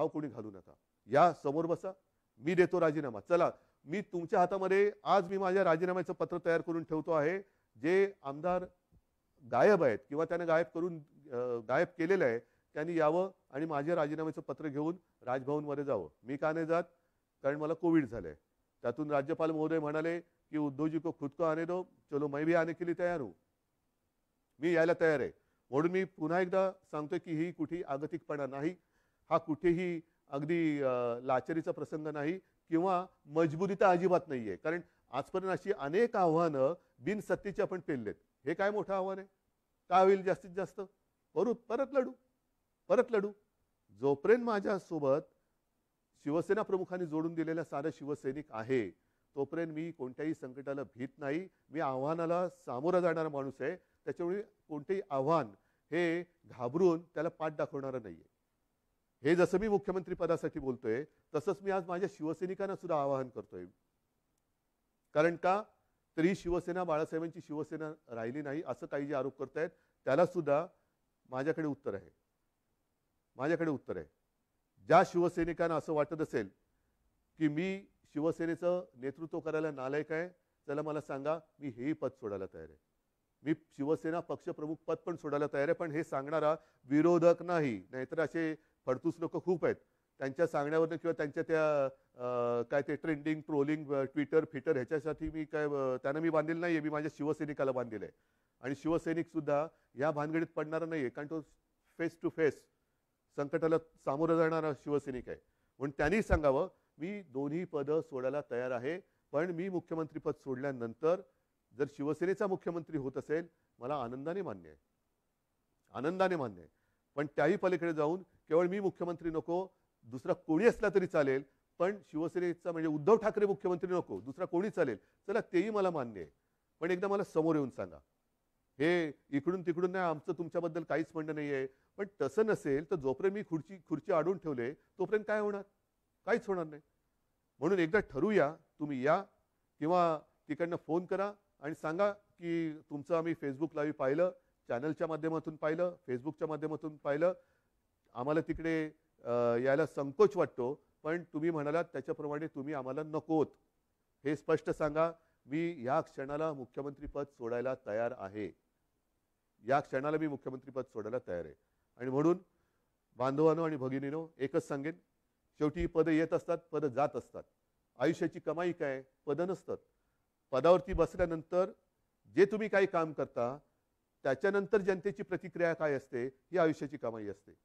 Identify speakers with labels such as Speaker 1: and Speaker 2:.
Speaker 1: हा कोणी घालू नका या समोर बसा मी देतो राजीनामा चला मी तुमच्या हातामध्ये आज मी माझ्या राजीनाम्याचं पत्र तयार करून ठेवतो आहे जे आमदार गायब आहेत किंवा त्याने गायब करून गायब केलेलं आहे त्यांनी यावं आणि माझ्या राजीनाम्याचं पत्र घेऊन राजभवनमध्ये जावं मी का नाही जात कारण मला कोविड झालंय त्यातून राज्यपाल महोदय म्हणाले की उद्धवजी को खुदको आणे दो चलो मैं भी आने के लिए तयार हो मी यायला तयार आहे म्हणून मी पुन्हा एकदा सांगतोय की ही कुठे आगतिकपणा नाही हा कुठेही अगदी लाचारीचा प्रसंग नाही किंवा तर अजिबात नाही आहे कारण आजपर्यंत अशी अनेक आव्हानं बिनसत्तेची आपण पेललेत हे काय मोठं आव्हान आहे का होईल जास्तीत जास्त करू परत लढू परत लढू जोपर्यंत माझ्यासोबत शिवसेना प्रमुखांनी जोडून दिलेला सारा शिवसैनिक आहे तोपर्यंत मी कोणत्याही संकटाला भीत नाही मी आव्हानाला सामोरा जाणारा माणूस आहे त्याच्यामुळे कोणतेही आव्हान हे घाबरून त्याला पाठ दाखवणारं नाही आहे हे जसं मी मुख्यमंत्री पदासाठी बोलतोय तसंच मी आज माझ्या शिवसैनिकांना सुद्धा आवाहन करतोय कारण का तरी शिवसेना बाळासाहेबांची शिवसेना राहिली नाही असं काही जे आरोप करतायत त्याला सुद्धा माझ्याकडे उत्तर आहे माझ्याकडे उत्तर आहे ज्या शिवसैनिकांना असं वाटत असेल की मी शिवसेनेचं नेतृत्व करायला नालायक आहे त्याला मला सांगा मी हेही पद सोडायला तयार आहे मी शिवसेना पक्षप्रमुख पद पण सोडायला तयार आहे पण हे सांगणारा विरोधक नाही नाहीतर असे खडतूस लोक खूप आहेत त्यांच्या सांगण्यावरनं किंवा त्यांच्या त्या काय ते ट्रेंडिंग ट्रोलिंग ट्विटर फिटर ह्याच्यासाठी मी काय त्यांना मी बांधलेलं नाही आहे मी माझ्या शिवसैनिकाला बांधलेलं आहे आणि शिवसैनिक सुद्धा या भानगडीत पडणारा नाही आहे कारण तो फेस टू फेस संकटाला सामोरं जाणारा शिवसैनिक आहे म्हणून त्यांनी सांगावं मी दोन्ही पदं सोडायला तयार आहे पण मी मुख्यमंत्रीपद सोडल्यानंतर जर शिवसेनेचा मुख्यमंत्री होत असेल मला आनंदाने मान्य आहे आनंदाने मान्य आहे पण त्याही पलीकडे जाऊन केवळ मी मुख्यमंत्री नको दुसरा कोणी असला तरी चालेल पण शिवसेनेचा म्हणजे उद्धव ठाकरे मुख्यमंत्री नको दुसरा कोणी चालेल चला तेही मला मान्य आहे पण एकदा मला समोर येऊन सांगा हे इकडून तिकडून नाही आमचं तुमच्याबद्दल काहीच म्हणणं नाही आहे पण तसं नसेल तर जोपर्यंत मी खुर्ची खुर्ची आडून ठेवले तोपर्यंत काय होणार काहीच होणार नाही म्हणून एकदा ठरूया तुम्ही या किंवा तिकडनं फोन करा आणि सांगा की तुमचं आम्ही फेसबुक लाईव्ह पाहिलं चॅनलच्या माध्यमातून पाहिलं फेसबुकच्या माध्यमातून पाहिलं आम्हाला तिकडे यायला संकोच वाटतो पण तुम्ही म्हणालात त्याच्याप्रमाणे तुम्ही आम्हाला नकोत हे स्पष्ट सांगा मी या क्षणाला मुख्यमंत्रीपद सोडायला तयार आहे या क्षणाला मी मुख्यमंत्रीपद सोडायला तयार आहे आणि म्हणून बांधवानो आणि भगिनीनो एकच सांगेन शेवटी पद येत असतात पद जात असतात आयुष्याची कमाई काय पद नसतात पदावरती बसल्यानंतर जे तुम्ही काही काम करता त्याच्यानंतर जनतेची प्रतिक्रिया काय असते ही आयुष्याची कमाई असते